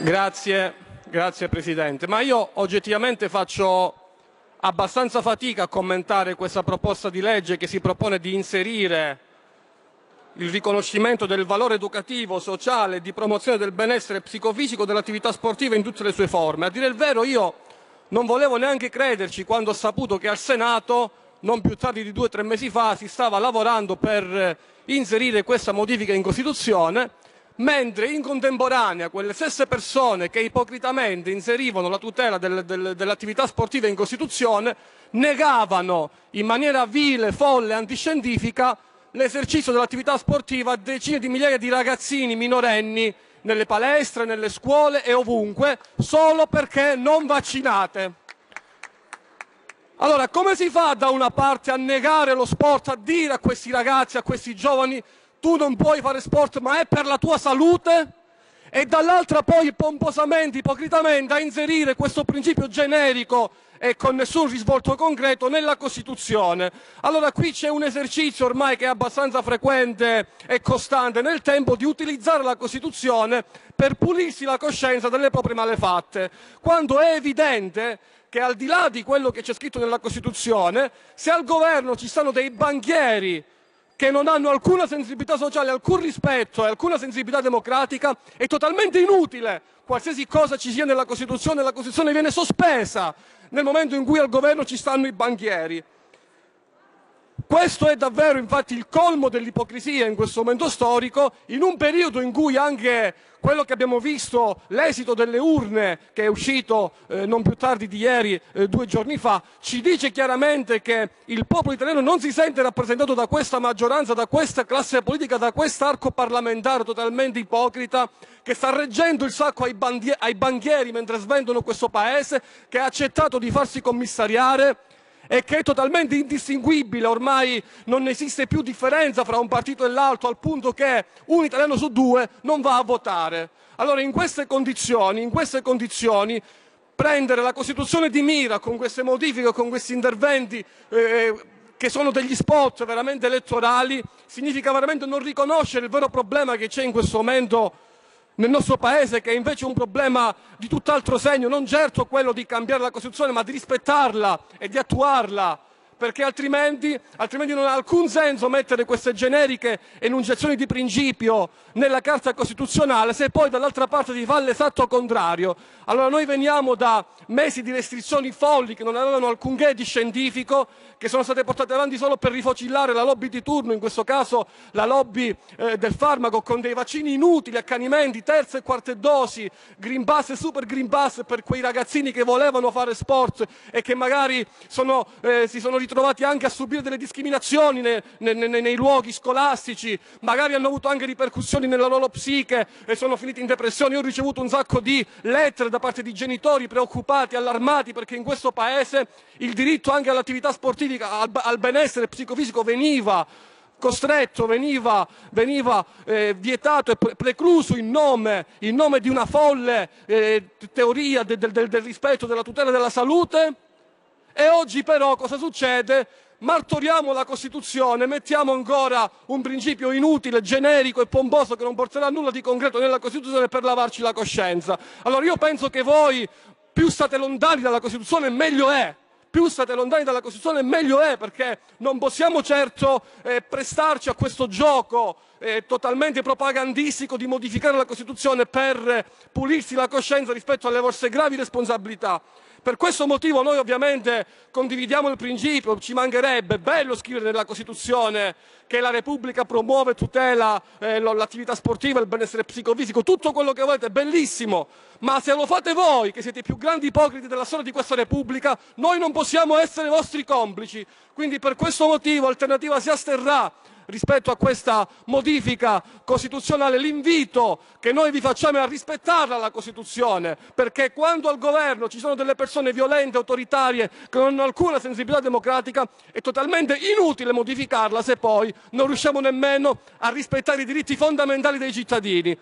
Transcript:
Grazie, grazie Presidente. Ma io oggettivamente faccio abbastanza fatica a commentare questa proposta di legge che si propone di inserire il riconoscimento del valore educativo, sociale e di promozione del benessere psicofisico dell'attività sportiva in tutte le sue forme. A dire il vero io non volevo neanche crederci quando ho saputo che al Senato, non più tardi di due o tre mesi fa, si stava lavorando per inserire questa modifica in Costituzione mentre in contemporanea quelle stesse persone che ipocritamente inserivano la tutela del, del, dell'attività sportiva in Costituzione negavano in maniera vile, folle, antiscientifica l'esercizio dell'attività sportiva a decine di migliaia di ragazzini minorenni nelle palestre, nelle scuole e ovunque solo perché non vaccinate. Allora, come si fa da una parte a negare lo sport, a dire a questi ragazzi, a questi giovani tu non puoi fare sport ma è per la tua salute e dall'altra poi pomposamente, ipocritamente a inserire questo principio generico e con nessun risvolto concreto nella Costituzione. Allora qui c'è un esercizio ormai che è abbastanza frequente e costante nel tempo di utilizzare la Costituzione per pulirsi la coscienza delle proprie malefatte, quando è evidente che al di là di quello che c'è scritto nella Costituzione, se al governo ci stanno dei banchieri che non hanno alcuna sensibilità sociale, alcun rispetto e alcuna sensibilità democratica, è totalmente inutile. Qualsiasi cosa ci sia nella Costituzione, la Costituzione viene sospesa nel momento in cui al governo ci stanno i banchieri. Questo è davvero infatti il colmo dell'ipocrisia in questo momento storico, in un periodo in cui anche quello che abbiamo visto, l'esito delle urne che è uscito eh, non più tardi di ieri, eh, due giorni fa, ci dice chiaramente che il popolo italiano non si sente rappresentato da questa maggioranza, da questa classe politica, da quest'arco parlamentare totalmente ipocrita che sta reggendo il sacco ai, ai banchieri mentre svendono questo paese, che ha accettato di farsi commissariare e che è totalmente indistinguibile, ormai non esiste più differenza fra un partito e l'altro, al punto che un italiano su due non va a votare. Allora in queste condizioni, in queste condizioni prendere la Costituzione di mira con queste modifiche, con questi interventi eh, che sono degli spot veramente elettorali, significa veramente non riconoscere il vero problema che c'è in questo momento nel nostro Paese che è invece un problema di tutt'altro segno, non certo quello di cambiare la Costituzione, ma di rispettarla e di attuarla perché altrimenti, altrimenti, non ha alcun senso mettere queste generiche enunciazioni di principio nella Carta Costituzionale se poi dall'altra parte si fa l'esatto contrario. Allora noi veniamo da mesi di restrizioni folli che non avevano alcunché di scientifico, che sono state portate avanti solo per rifocillare la lobby di turno, in questo caso la lobby eh, del farmaco, con dei vaccini inutili, accanimenti, terze e quarte dosi, green pass e super green pass per quei ragazzini che volevano fare sport e che magari sono, eh, si sono ritrovati ritrovati anche a subire delle discriminazioni nei, nei, nei, nei luoghi scolastici, magari hanno avuto anche ripercussioni nella loro psiche e sono finiti in depressione. Io ho ricevuto un sacco di lettere da parte di genitori preoccupati, allarmati, perché in questo paese il diritto anche all'attività sportiva, al, al benessere psicofisico veniva costretto, veniva, veniva eh, vietato e pre- precluso in nome, in nome, di una folle eh, teoria de- de- del rispetto della tutela della salute e oggi però cosa succede? martoriamo la Costituzione, mettiamo ancora un principio inutile, generico e pomposo che non porterà a nulla di concreto nella Costituzione per lavarci la coscienza. Allora io penso che voi più state lontani dalla Costituzione meglio è. Più state lontani dalla Costituzione meglio è perché non possiamo certo eh, prestarci a questo gioco eh, totalmente propagandistico di modificare la Costituzione per pulirsi la coscienza rispetto alle vostre gravi responsabilità. Per questo motivo noi ovviamente condividiamo il principio, ci mancherebbe, bello scrivere nella Costituzione che la Repubblica promuove e tutela eh, l'attività sportiva, il benessere psicofisico, tutto quello che volete, bellissimo, ma se lo fate voi, che siete i più grandi ipocriti della storia di questa Repubblica, noi non possiamo essere vostri complici. Quindi per questo motivo Alternativa si asterrà rispetto a questa modifica costituzionale, l'invito che noi vi facciamo è a rispettarla la Costituzione, perché quando al governo ci sono delle persone violente, autoritarie, che non hanno alcuna sensibilità democratica, è totalmente inutile modificarla se poi non riusciamo nemmeno a rispettare i diritti fondamentali dei cittadini.